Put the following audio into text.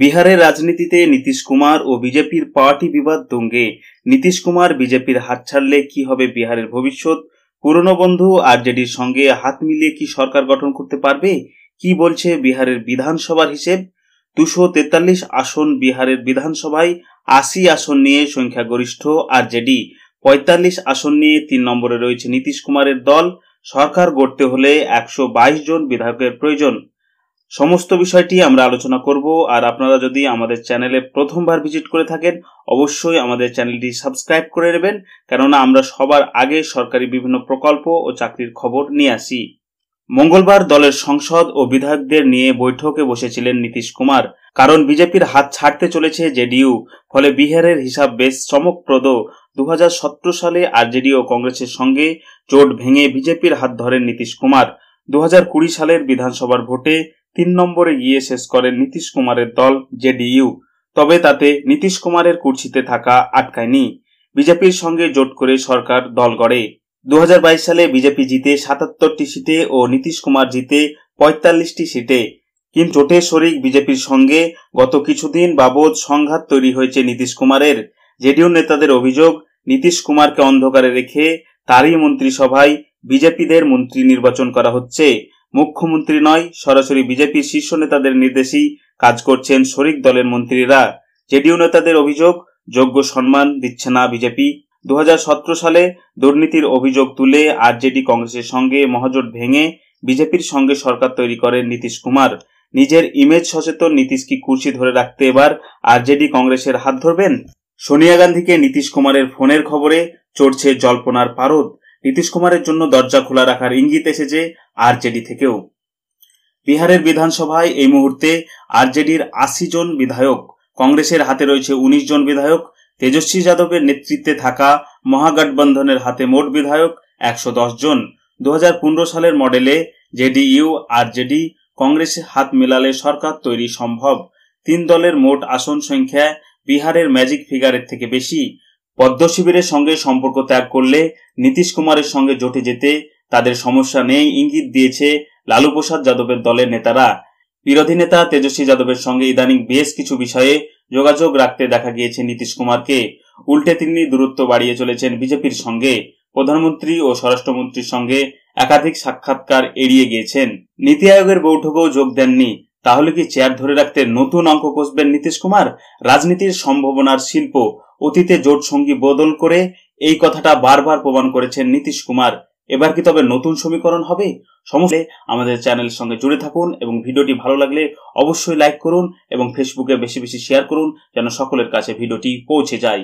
বিহারের রাজনীতিতে নীতিশ কুমার ও বিজেপির পার্টি বিবাদ দঙ্গে নীতিশ কুমার বিজেপির হাত ছাড়লে কি হবে বিহারের ভবিষ্যৎ পুরনো বন্ধু আরজেডির সঙ্গে হাত মিলিয়ে কি সরকার গঠন করতে পারবে কি বলছে বিহারের বিধানসভার হিসেব দুশো তেতাল্লিশ আসন বিহারের বিধানসভায় আশি আসন নিয়ে সংখ্যাগরিষ্ঠ আরজেডি পঁয়তাল্লিশ আসন নিয়ে তিন নম্বরে রয়েছে নীতিশ কুমারের দল সরকার গড়তে হলে একশো জন বিধায়কের প্রয়োজন সমস্ত বিষয়টি আমরা আলোচনা করব আর আপনারা যদি আমাদের চ্যানেলে প্রথমবার ভিজিট করে থাকেন অবশ্যই আমাদের চ্যানেলটি সাবস্ক্রাইব করে নেবেন কেননা আমরা সবার আগে সরকারি বিভিন্ন প্রকল্প ও চাকরির খবর নিয়ে আসি মঙ্গলবার দলের সংসদ ও বিধায়কদের নিয়ে বৈঠকে বসেছিলেন নীতিশ কুমার কারণ বিজেপির হাত ছাড়তে চলেছে জেডিইউ ফলে বিহারের হিসাব বেশ চমকপ্রদ দু সালে আরজেডি ও কংগ্রেসের সঙ্গে জোট ভেঙে বিজেপির হাত ধরেন নীতিশ কুমার দু সালের বিধানসভার ভোটে তিন নম্বরে গিয়ে শেষ করেন নীতিশ কুমারের দল জেডিইউ তবে তাতে নীতিশ কুমারের কুর্সিতে থাকা আটকায়নি বিজেপির সঙ্গে জোট করে সরকার দল গড়ে দু সালে বিজেপি জিতে সাতাত্তরটি সিটে ও নীতিশ কুমার জিতে পঁয়তাল্লিশটি সিটে কিন্তু জোটে শরিক বিজেপির সঙ্গে গত কিছুদিন বাবদ সংঘাত তৈরি হয়েছে নীতিশ কুমারের জেডিউ নেতাদের অভিযোগ নীতিশ কুমারকে অন্ধকারে রেখে তারই মন্ত্রিসভায় বিজেপিদের মন্ত্রী নির্বাচন করা হচ্ছে মুখ্যমন্ত্রী নয় সরাসরি বিজেপির শীর্ষ নেতাদের নির্দেশেই কাজ করছেন শরিক দলের মন্ত্রীরা জেডিউ নেতাদের অভিযোগ যোগ্য সম্মান দিচ্ছে না বিজেপি দু সালে দুর্নীতির অভিযোগ তুলে আরজেডি কংগ্রেসের সঙ্গে মহাজোট ভেঙে বিজেপির সঙ্গে সরকার তৈরি করেন নীতিশ কুমার নিজের ইমেজ সচেতন নীতিশ কি কুর্সি ধরে রাখতে এবার আরজেডি কংগ্রেসের হাত ধরবেন সোনিয়া গান্ধীকে নীতিশ কুমারের ফোনের খবরে চড়ছে জল্পনার পারদ নীতিশ কুমারের জন্য দরজা খোলা রাখার ইঙ্গিত এসেছে আরজেডি থেকেও বিহারের বিধানসভায় এই মুহূর্তে আরজেডির আশি জন বিধায়ক কংগ্রেসের হাতে রয়েছে উনিশ জন বিধায়ক তেজস্বী যাদবের নেতৃত্বে থাকা মহাগঠবন্ধনের হাতে মোট বিধায়ক একশো দশ জন দু সালের মডেলে জেডিইউ আরজেডি কংগ্রেসের হাত মেলালে সরকার তৈরি সম্ভব তিন দলের মোট আসন সংখ্যা বিহারের ম্যাজিক ফিগারের থেকে বেশি পদ্ম শিবিরের সঙ্গে সম্পর্ক ত্যাগ করলে নীতিশ কুমারের সঙ্গে জোটে যেতে তাদের সমস্যা নেই ইঙ্গিত দিয়েছে লালু প্রসাদ যাদবের দলের নেতারা বিরোধী নেতা তেজস্বী যাদবের সঙ্গে ইদানিং বেশ কিছু বিষয়ে যোগাযোগ রাখতে দেখা গিয়েছে নীতিশ কুমারকে উল্টে তিনি দূরত্ব বাড়িয়ে চলেছেন বিজেপির সঙ্গে প্রধানমন্ত্রী ও স্বরাষ্ট্রমন্ত্রীর সঙ্গে একাধিক সাক্ষাৎকার এড়িয়ে গিয়েছেন নীতি আয়োগের বৈঠকেও যোগ দেননি তাহলে কি চেয়ার ধরে রাখতে নতুন অঙ্ক কষবেন নীতিশ কুমার রাজনীতির সম্ভাবনার শিল্প অতীতে জোট সঙ্গী বদল করে এই কথাটা বারবার প্রমাণ করেছেন নীতিশ কুমার এবার কি তবে নতুন সমীকরণ হবে সমস্ত আমাদের চ্যানেলের সঙ্গে জুড়ে থাকুন এবং ভিডিওটি ভালো লাগলে অবশ্যই লাইক করুন এবং ফেসবুকে বেশি বেশি শেয়ার করুন যেন সকলের কাছে ভিডিওটি পৌঁছে যায়